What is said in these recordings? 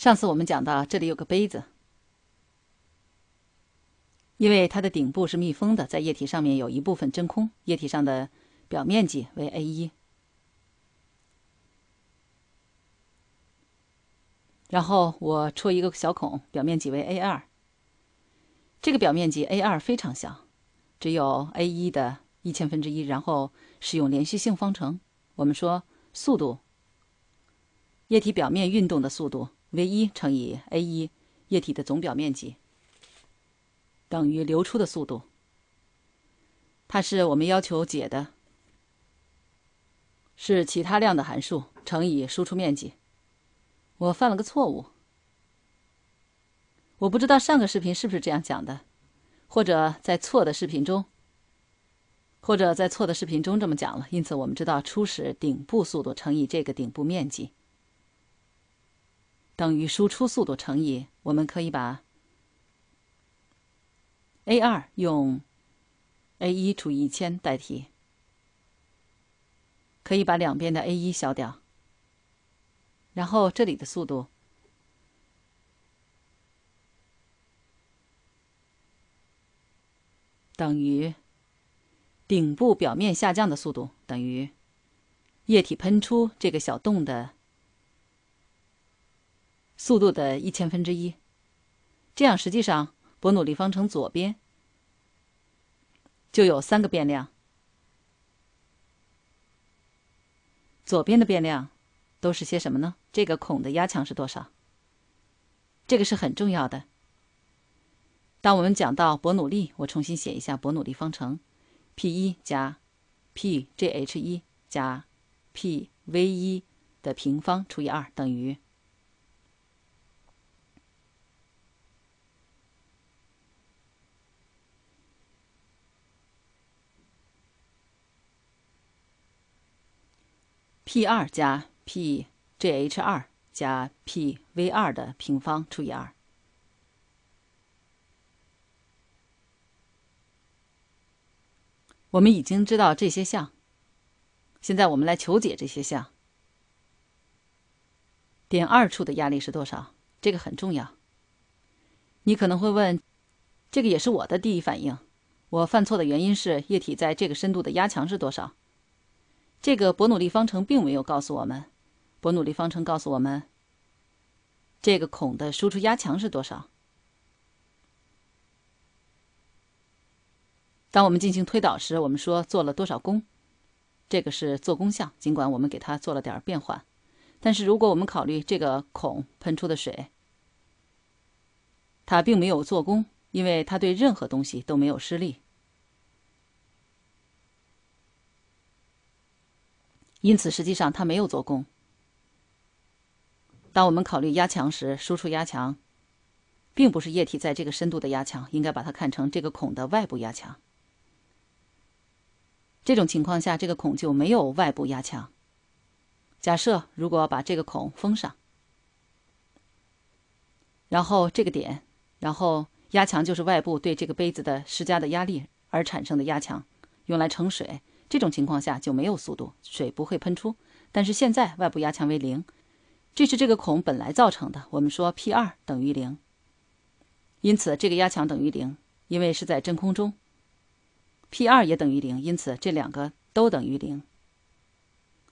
上次我们讲到，这里有个杯子，因为它的顶部是密封的，在液体上面有一部分真空，液体上的表面积为 A 一，然后我戳一个小孔，表面积为 A 二，这个表面积 A 二非常小，只有 A 一的一千分之一。然后使用连续性方程，我们说速度，液体表面运动的速度。v 一乘以 A 一，液体的总表面积等于流出的速度。它是我们要求解的，是其他量的函数乘以输出面积。我犯了个错误，我不知道上个视频是不是这样讲的，或者在错的视频中，或者在错的视频中这么讲了。因此，我们知道初始顶部速度乘以这个顶部面积。等于输出速度乘以，我们可以把 a 二用 a 一除以一千代替，可以把两边的 a 一消掉，然后这里的速度等于顶部表面下降的速度等于液体喷出这个小洞的。速度的一千分之一，这样实际上伯努利方程左边就有三个变量。左边的变量都是些什么呢？这个孔的压强是多少？这个是很重要的。当我们讲到伯努利，我重新写一下伯努利方程：p 一加 pgh 一加 pV 一的平方除以二等于。P 二加 Pgh 二加 Pv 二的平方除以二。我们已经知道这些项，现在我们来求解这些项。点二处的压力是多少？这个很重要。你可能会问，这个也是我的第一反应。我犯错的原因是液体在这个深度的压强是多少？这个伯努利方程并没有告诉我们，伯努利方程告诉我们，这个孔的输出压强是多少。当我们进行推导时，我们说做了多少功，这个是做功项。尽管我们给它做了点变换，但是如果我们考虑这个孔喷出的水，它并没有做功，因为它对任何东西都没有施力。因此，实际上它没有做功。当我们考虑压强时，输出压强并不是液体在这个深度的压强，应该把它看成这个孔的外部压强。这种情况下，这个孔就没有外部压强。假设如果把这个孔封上，然后这个点，然后压强就是外部对这个杯子的施加的压力而产生的压强，用来盛水。这种情况下就没有速度，水不会喷出。但是现在外部压强为零，这是这个孔本来造成的。我们说 p2 等于零，因此这个压强等于零，因为是在真空中。p2 也等于零，因此这两个都等于零。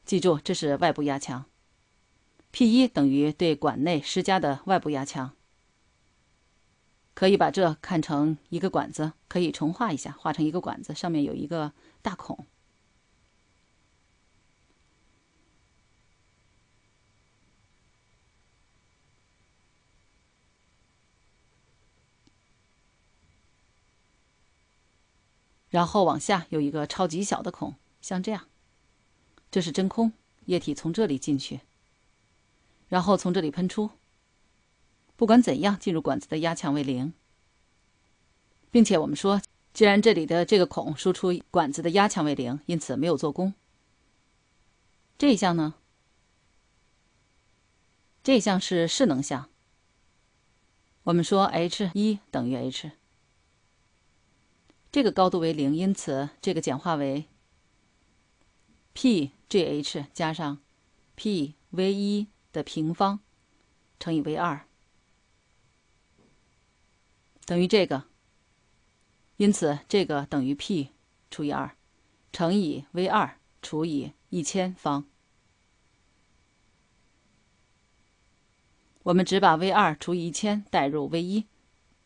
记住，这是外部压强。p1 等于对管内施加的外部压强。可以把这看成一个管子，可以重画一下，画成一个管子，上面有一个大孔。然后往下有一个超级小的孔，像这样，这是真空，液体从这里进去，然后从这里喷出。不管怎样，进入管子的压强为零，并且我们说，既然这里的这个孔输出管子的压强为零，因此没有做功。这一项呢？这一项是势能项。我们说 H 一等于 H。这个高度为零，因此这个简化为 pgh 加上 p v 一的平方乘以 v 二等于这个。因此这个等于 p 除以二乘以 v 二除以一千方。我们只把 v 二除以一千代入 v 一，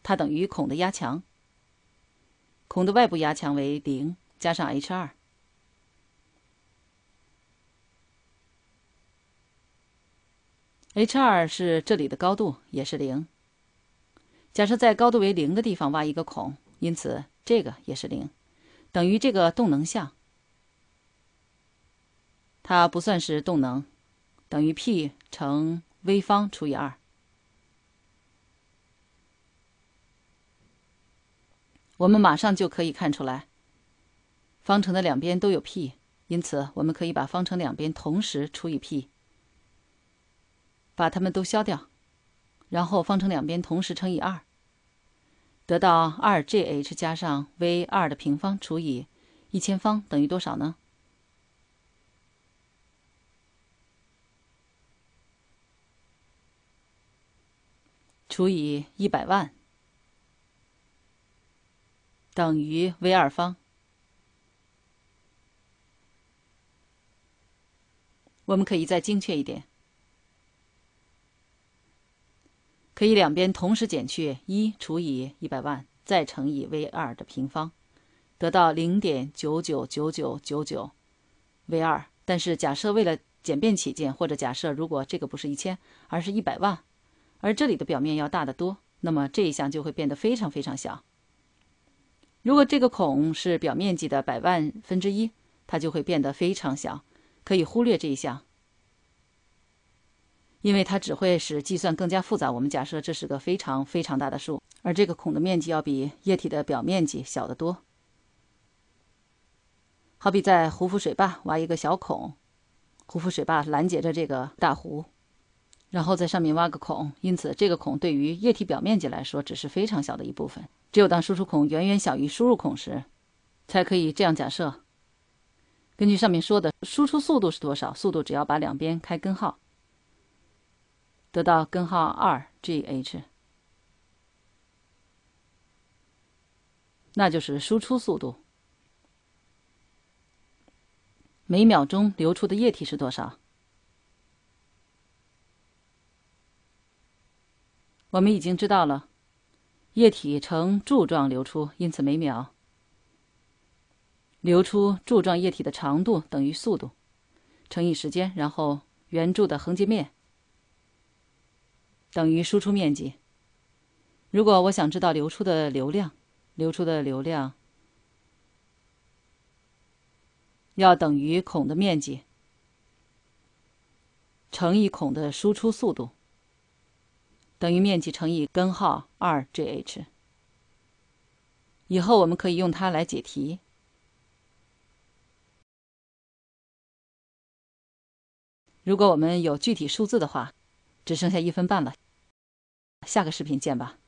它等于孔的压强。孔的外部压强为零，加上 h 二，h 二是这里的高度，也是零。假设在高度为零的地方挖一个孔，因此这个也是零，等于这个动能项。它不算是动能，等于 p 乘 v 方除以二。我们马上就可以看出来，方程的两边都有 p，因此我们可以把方程两边同时除以 p，把它们都消掉，然后方程两边同时乘以二，得到二 gh 加上 v 二的平方除以一千方等于多少呢？除以一百万。等于 v 二方，我们可以再精确一点，可以两边同时减去一除以一百万再乘以 v 二的平方，得到零点九九九九九九 v 二。但是假设为了简便起见，或者假设如果这个不是一千，而是一百万，而这里的表面要大得多，那么这一项就会变得非常非常小。如果这个孔是表面积的百万分之一，它就会变得非常小，可以忽略这一项，因为它只会使计算更加复杂。我们假设这是个非常非常大的数，而这个孔的面积要比液体的表面积小得多。好比在胡夫水坝挖一个小孔，胡夫水坝拦截着这个大湖。然后在上面挖个孔，因此这个孔对于液体表面积来说只是非常小的一部分。只有当输出孔远远小于输入孔时，才可以这样假设。根据上面说的，输出速度是多少？速度只要把两边开根号，得到根号二 gh，那就是输出速度。每秒钟流出的液体是多少？我们已经知道了，液体呈柱状流出，因此每秒流出柱状液体的长度等于速度乘以时间，然后圆柱的横截面等于输出面积。如果我想知道流出的流量，流出的流量要等于孔的面积乘以孔的输出速度。等于面积乘以根号二 gh。以后我们可以用它来解题。如果我们有具体数字的话，只剩下一分半了。下个视频见吧。